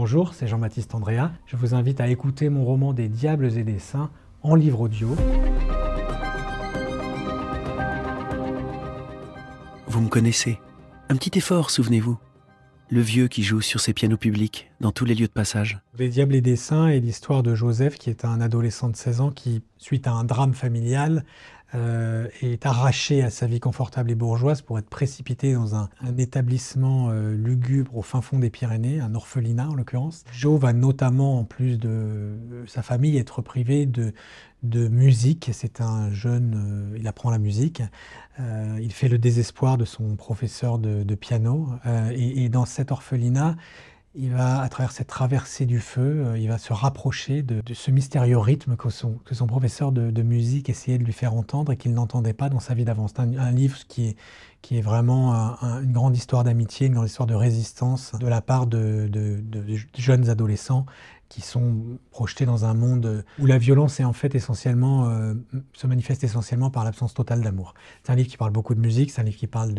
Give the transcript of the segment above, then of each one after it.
Bonjour, c'est Jean-Baptiste Andrea. Je vous invite à écouter mon roman des Diables et des Saints en livre audio. Vous me connaissez. Un petit effort, souvenez-vous. Le vieux qui joue sur ses pianos publics dans tous les lieux de passage. Des Diables et des Saints est l'histoire de Joseph qui est un adolescent de 16 ans qui, suite à un drame familial, euh, est arraché à sa vie confortable et bourgeoise pour être précipité dans un, établissement euh, lugubre au fin fond des Pyrénées, un orphelinat en l'occurrence. Joe va notamment, en plus de euh, sa famille, être privé de, musique. C'est un jeune, il apprend la musique. il fait le désespoir de son professeur de, piano. et dans cet orphelinat, il va, à travers cette traversée du feu, euh, il va se rapprocher de, ce mystérieux rythme que son, professeur de, musique essayait de lui faire entendre et qu'il n'entendait pas dans sa vie d'avant. C'est un, livre qui est, vraiment une grande histoire d'amitié, une grande histoire de résistance de la part de jeunes adolescents qui sont projetés dans un monde où la violence est en fait essentiellement, euh, se manifeste essentiellement par l'absence totale d'amour. C'est un livre qui parle beaucoup de musique, c'est un livre qui parle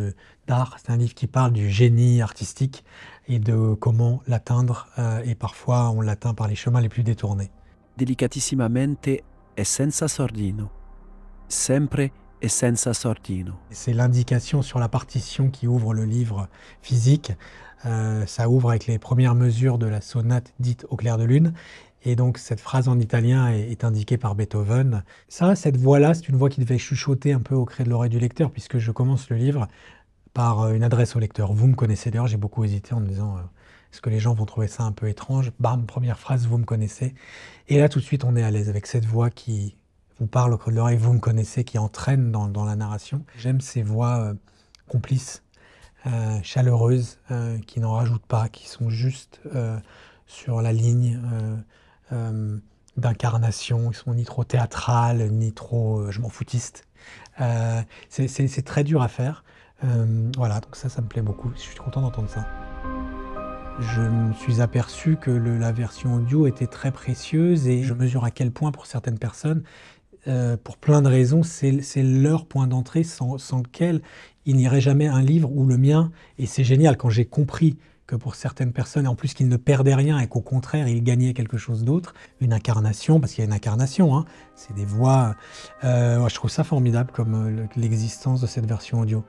d'art, c'est un livre qui parle du génie artistique et de comment l'atteindre, euh, et parfois on l'atteint par les chemins les plus détournés. Delicatissimamente e senza sordino, et sortino. C'est l'indication sur la partition qui ouvre le livre physique. Euh, ça ouvre avec les premières mesures de la sonate dite au clair de lune. Et donc cette phrase en italien est, indiquée par Beethoven. Ça, cette voix-là, c'est une voix qui devait chuchoter un peu au creux de l'oreille du lecteur, puisque je commence le livre par euh, une adresse au lecteur. Vous me connaissez d'ailleurs, j'ai beaucoup hésité en me disant euh, est-ce que les gens vont trouver ça un peu étrange Bam, première phrase, vous me connaissez. Et là, tout de suite, on est à l'aise avec cette voix qui vous parle au creux de l'oreille, vous me connaissez, qui entraîne dans, la narration. J'aime ces voix euh, complices, euh, chaleureuses, euh, qui n'en rajoutent pas, qui sont juste sur la ligne d'incarnation, qui sont ni trop théâtrales, ni trop je m'en foutiste. C'est très dur à faire. voilà, donc ça, ça me plaît beaucoup. Je suis content d'entendre ça je me suis aperçu que la version audio était très précieuse et je mesure à quel point pour certaines personnes euh, pour plein de raisons, c'est leur point d'entrée sans, lequel il n'y aurait jamais un livre ou le mien. Et c'est génial quand j'ai compris que pour certaines personnes, en plus qu'ils ne perdaient rien et qu'au contraire, ils gagnaient quelque chose d'autre, une incarnation, parce qu'il y a une incarnation, hein, c'est des voix. Euh, je trouve ça formidable comme euh, l'existence de cette version audio.